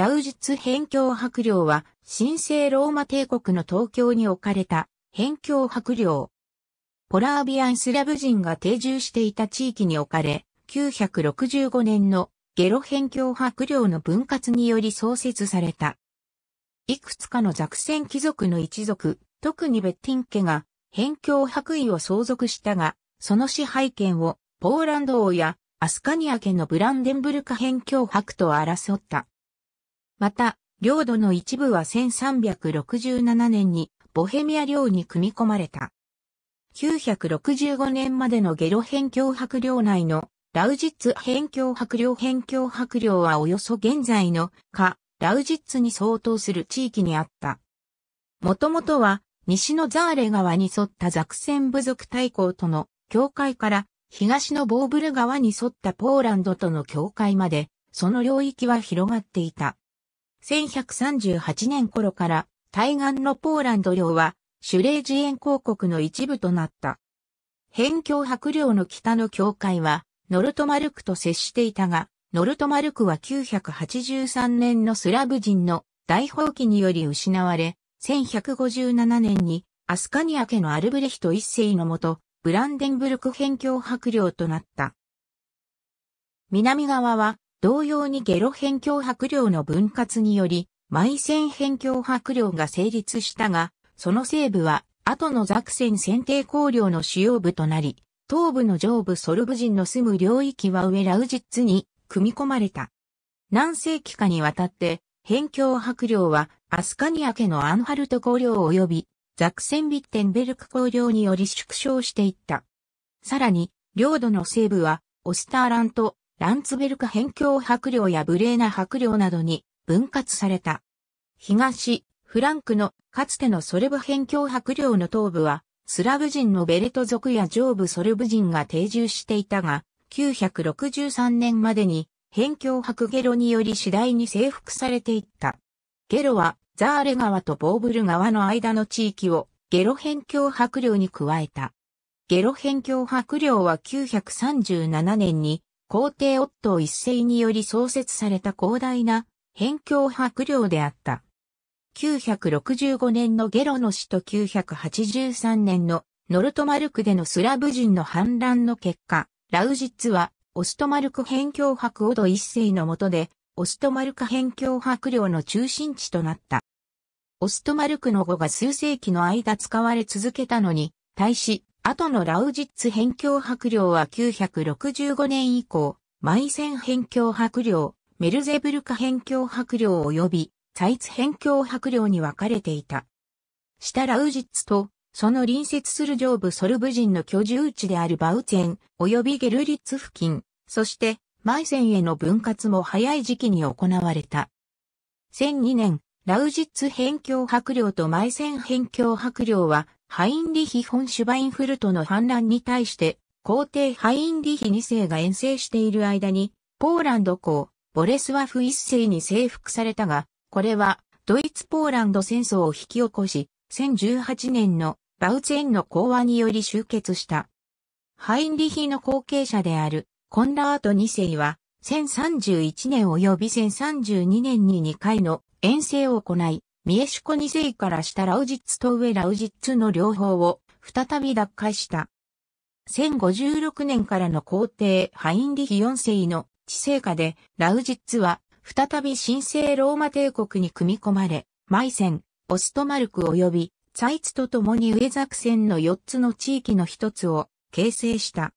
ラウジツ辺境白領は、神聖ローマ帝国の東京に置かれた、辺境白領。ポラービアンスラブ人が定住していた地域に置かれ、965年のゲロ辺境白領の分割により創設された。いくつかのザクセン貴族の一族、特にベッティン家が、辺境白位を相続したが、その支配権を、ポーランド王や、アスカニア家のブランデンブルカ辺境白と争った。また、領土の一部は1367年にボヘミア領に組み込まれた。965年までのゲロ辺境白領内のラウジッツ辺境白領辺境白領はおよそ現在のカ・ラウジッツに相当する地域にあった。もともとは西のザーレ川に沿ったザクセン部族大公との境界から東のボーブル川に沿ったポーランドとの境界までその領域は広がっていた。1138年頃から対岸のポーランド領はシュレージエン公国の一部となった。辺境白領の北の境界はノルトマルクと接していたが、ノルトマルクは983年のスラブ人の大放棄により失われ、1157年にアスカニア家のアルブレヒト一世のもと、ブランデンブルク辺境白領となった。南側は同様にゲロ辺境白領の分割により、埋線辺境白領が成立したが、その西部は後のザクセン選定綱領の主要部となり、東部の上部ソルブ人の住む領域は上ラウジッツに組み込まれた。何世紀かにわたって、辺境白領はアスカニア家のアンハルト綱領及びザクセンビッテンベルク綱領により縮小していった。さらに、領土の西部はオスターラントランツベルク辺境白領やブレーナ白領などに分割された。東、フランクのかつてのソルブ辺境白領の東部は、スラブ人のベレト族や上部ソルブ人が定住していたが、963年までに辺境白ゲロにより次第に征服されていった。ゲロはザーレ川とボーブル川の間の地域をゲロ辺境白領に加えた。ゲロ辺境白領は937年に皇帝オット一世により創設された広大な辺境白領であった。965年のゲロの死と983年のノルトマルクでのスラブ人の反乱の結果、ラウジッツはオストマルク辺境白オド一世の下で、オストマルク辺境白領の中心地となった。オストマルクの語が数世紀の間使われ続けたのに、対し、後のラウジッツ辺境白領は965年以降、マイセン辺境白領、メルゼブルカ辺境白領及び、サイツ辺境白領に分かれていた。下ラウジッツと、その隣接する上部ソルブ人の居住地であるバウツェン、及びゲルリッツ付近、そして、マイセンへの分割も早い時期に行われた。1002年、ラウジッツ辺境白領とマイセン辺境白領はハインリヒ・ホンシュバインフルトの反乱に対して、皇帝ハインリヒ2世が遠征している間に、ポーランド公、ボレスワフ1世に征服されたが、これは、ドイツ・ポーランド戦争を引き起こし、1018年のバウツェンの講和により終結した。ハインリヒの後継者であるコンラート2世は、1031年及び1032年に2回の遠征を行い、ミエシュコ2世からしたラウジッツと上ラウジッツの両方を再び奪回した。1056年からの皇帝ハインリヒ4世の治世下でラウジッツは再び神聖ローマ帝国に組み込まれ、マイセン、オストマルク及びツァイツと共に上ザクセンの4つの地域の1つを形成した。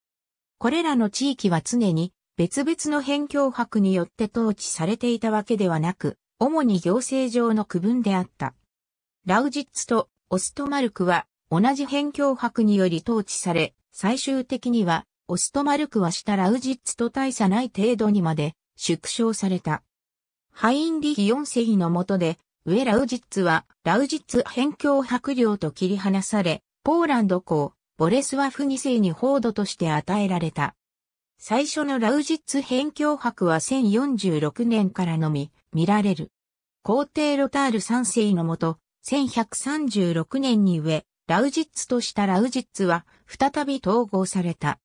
これらの地域は常に別々の辺境伯によって統治されていたわけではなく、主に行政上の区分であった。ラウジッツとオストマルクは同じ辺境白により統治され、最終的にはオストマルクは下ラウジッツと大差ない程度にまで縮小された。ハインリヒ4世の下で、上ラウジッツはラウジッツ辺境白領と切り離され、ポーランド公、ボレスワフ2世に報道として与えられた。最初のラウジッツ辺境博は1046年からのみ見られる。皇帝ロタール三世のもと、1136年に上、ラウジッツとしたラウジッツは再び統合された。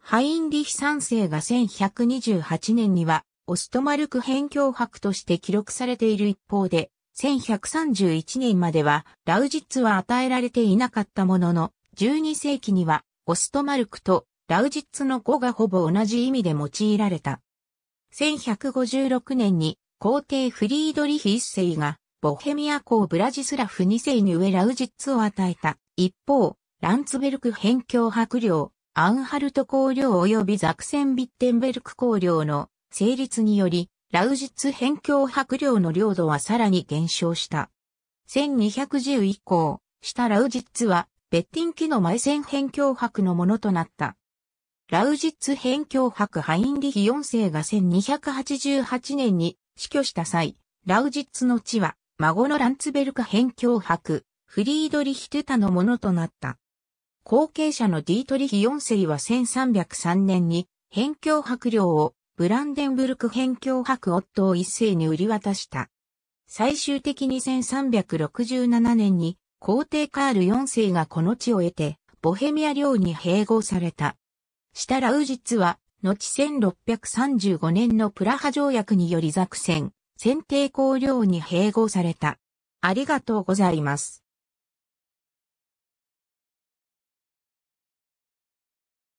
ハインリヒ三世が1128年には、オストマルク辺境博として記録されている一方で、1131年までは、ラウジッツは与えられていなかったものの、12世紀には、オストマルクとラウジッツの語がほぼ同じ意味で用いられた。1156年に皇帝フリードリヒ一世がボヘミア公ブラジスラフ二世に上ラウジッツを与えた。一方、ランツベルク辺境伯領、アンハルト公領及びザクセンビッテンベルク公領の成立により、ラウジッツ辺境伯領の領土はさらに減少した。1210以降、したラウジッツは、ベッティンキの埋線辺境伯のものとなった。ラウジッツ辺境博ハインリヒ4世が1288年に死去した際、ラウジッツの地は孫のランツベルク辺境博フリードリヒ・テタのものとなった。後継者のディートリヒ4世は1303年に辺境博領をブランデンブルク辺境博夫を一世に売り渡した。最終的に1367年に皇帝カール4世がこの地を得て、ボヘミア領に併合された。シタラウジツは、後1635年のプラハ条約により作戦、選定公領に併合された。ありがとうございます。